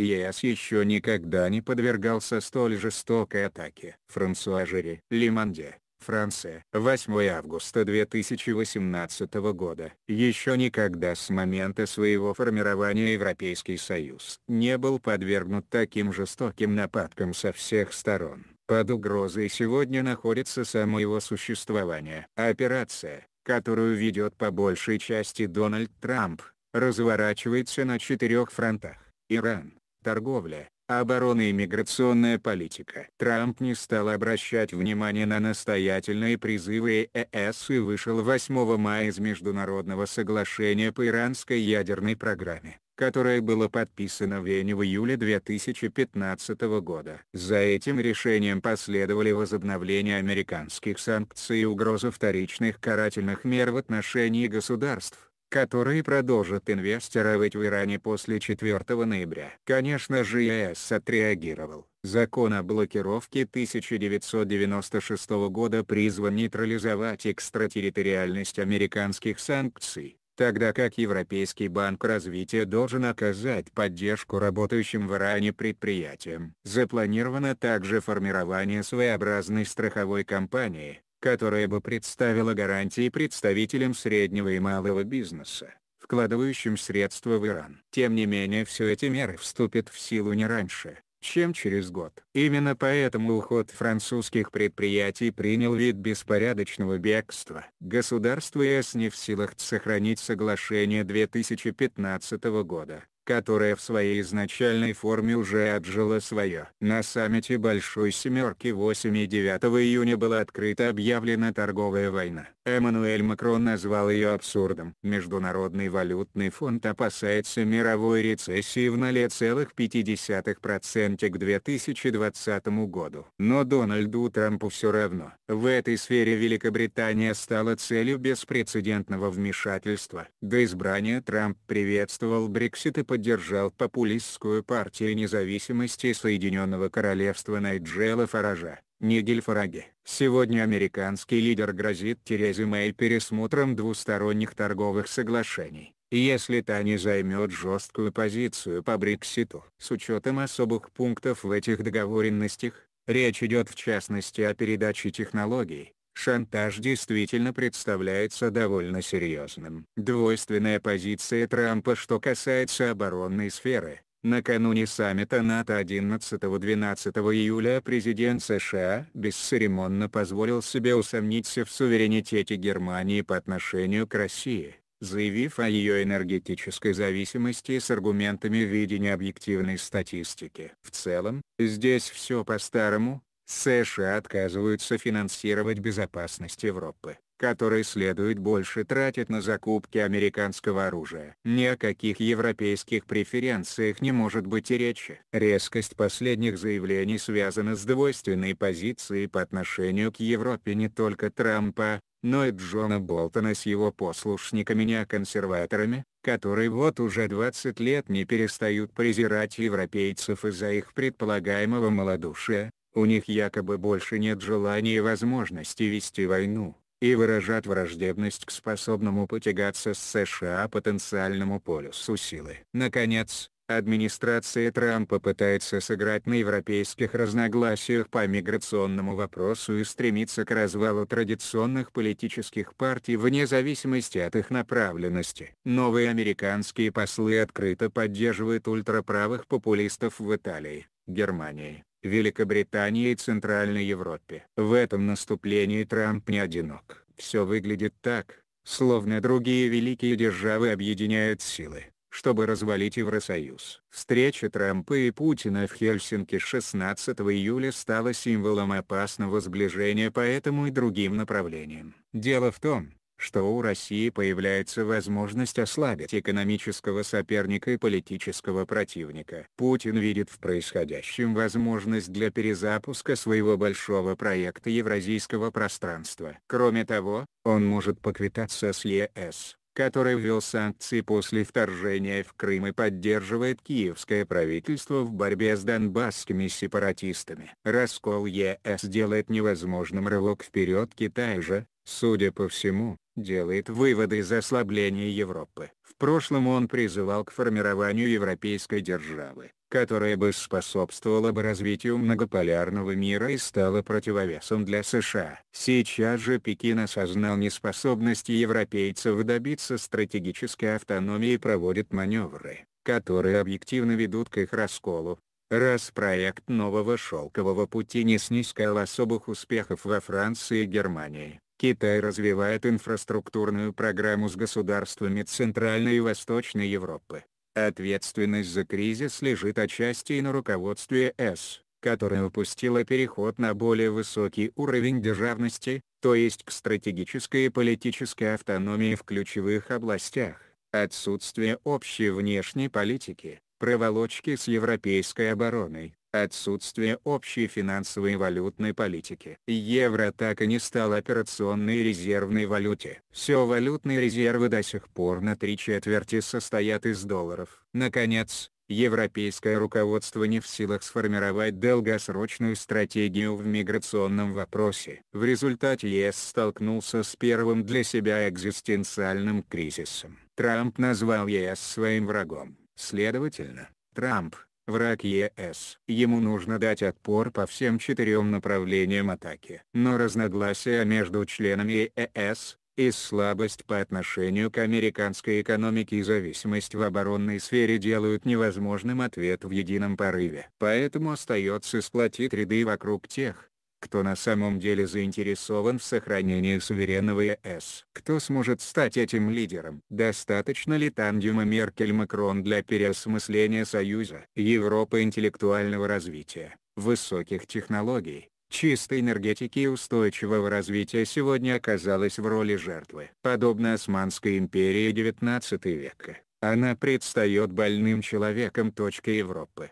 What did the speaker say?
ЕС еще никогда не подвергался столь жестокой атаке. Франсуа Жири, Лиманде, Франция, 8 августа 2018 года. Еще никогда с момента своего формирования Европейский Союз не был подвергнут таким жестоким нападкам со всех сторон. Под угрозой сегодня находится само его существование. Операция, которую ведет по большей части Дональд Трамп, разворачивается на четырех фронтах. Иран, торговля, оборона и миграционная политика. Трамп не стал обращать внимание на настоятельные призывы ЕС э и вышел 8 мая из международного соглашения по иранской ядерной программе которое было подписано в Вене в июле 2015 года. За этим решением последовали возобновление американских санкций и угроза вторичных карательных мер в отношении государств которые продолжат инвестировать в Иране после 4 ноября. Конечно же ЕС отреагировал. Закон о блокировке 1996 года призван нейтрализовать экстратерриториальность американских санкций, тогда как Европейский банк развития должен оказать поддержку работающим в Иране предприятиям. Запланировано также формирование своеобразной страховой компании, которая бы представила гарантии представителям среднего и малого бизнеса, вкладывающим средства в Иран. Тем не менее все эти меры вступят в силу не раньше, чем через год. Именно поэтому уход французских предприятий принял вид беспорядочного бегства. Государство ЕС не в силах сохранить соглашение 2015 года, которая в своей изначальной форме уже отжила свое. На саммите Большой Семерки 8 и 9 июня была открыто объявлена торговая война. Эммануэль Макрон назвал ее абсурдом. Международный валютный фонд опасается мировой рецессии в 0,5% к 2020 году. Но Дональду Трампу все равно. В этой сфере Великобритания стала целью беспрецедентного вмешательства. До избрания Трамп приветствовал Брексит и поддержал поддержал популистскую партию независимости Соединенного Королевства Найджела Фаража, Нигель Фараге. Сегодня американский лидер грозит Терезе Мэй пересмотром двусторонних торговых соглашений, если та не займет жесткую позицию по Брекситу. С учетом особых пунктов в этих договоренностях, речь идет в частности о передаче технологий, шантаж действительно представляется довольно серьезным. Двойственная позиция Трампа что касается оборонной сферы. Накануне саммита НАТО 11-12 июля президент США бесцеремонно позволил себе усомниться в суверенитете Германии по отношению к России, заявив о ее энергетической зависимости с аргументами в виде необъективной статистики. В целом, здесь все по-старому, США отказываются финансировать безопасность Европы, которой следует больше тратить на закупки американского оружия. Ни о каких европейских преференциях не может быть и речи. Резкость последних заявлений связана с двойственной позицией по отношению к Европе не только Трампа, но и Джона Болтона с его послушниками-неоконсерваторами, которые вот уже 20 лет не перестают презирать европейцев из-за их предполагаемого малодушия, у них якобы больше нет желания и возможности вести войну, и выражат враждебность к способному потягаться с США потенциальному полюсу силы. Наконец, администрация Трампа пытается сыграть на европейских разногласиях по миграционному вопросу и стремится к развалу традиционных политических партий вне зависимости от их направленности. Новые американские послы открыто поддерживают ультраправых популистов в Италии, Германии, Великобритании и Центральной Европе. В этом наступлении Трамп не одинок. Все выглядит так, словно другие великие державы объединяют силы, чтобы развалить Евросоюз. Встреча Трампа и Путина в Хельсинки 16 июля стала символом опасного сближения по этому и другим направлениям. Дело в том, что у России появляется возможность ослабить экономического соперника и политического противника. Путин видит в происходящем возможность для перезапуска своего большого проекта евразийского пространства. Кроме того, он может поквитаться с ЕС который ввел санкции после вторжения в Крым и поддерживает киевское правительство в борьбе с донбасскими сепаратистами. Раскол ЕС делает невозможным рывок вперед Китая же, судя по всему, делает выводы из ослабления Европы. В прошлом он призывал к формированию европейской державы, которая бы способствовала бы развитию многополярного мира и стала противовесом для США. Сейчас же Пекин осознал неспособность европейцев добиться стратегической автономии и проводит маневры, которые объективно ведут к их расколу. Раз проект нового шелкового пути не снискал особых успехов во Франции и Германии, Китай развивает инфраструктурную программу с государствами Центральной и Восточной Европы. Ответственность за кризис лежит отчасти и на руководстве С, которое упустило переход на более высокий уровень державности, то есть к стратегической и политической автономии в ключевых областях, отсутствие общей внешней политики, проволочки с европейской обороной, отсутствие общей финансовой и валютной политики. Евро так и не стал операционной резервной валюте. Все валютные резервы до сих пор на три четверти состоят из долларов. Наконец, европейское руководство не в силах сформировать долгосрочную стратегию в миграционном вопросе. В результате ЕС столкнулся с первым для себя экзистенциальным кризисом. Трамп назвал ЕС своим врагом. Следовательно, Трамп, Враг ЕС. Ему нужно дать отпор по всем четырем направлениям атаки. Но разногласия между членами ЕС, и слабость по отношению к американской экономике и зависимость в оборонной сфере делают невозможным ответ в едином порыве. Поэтому остается сплотить ряды вокруг тех, кто на самом деле заинтересован в сохранении суверенного ЕС. Кто сможет стать этим лидером? Достаточно ли тандема Меркель-Макрон для переосмысления Союза? Европа интеллектуального развития, высоких технологий, чистой энергетики и устойчивого развития сегодня оказалась в роли жертвы. Подобно Османской империи XIX века, она предстает больным человеком. Европы.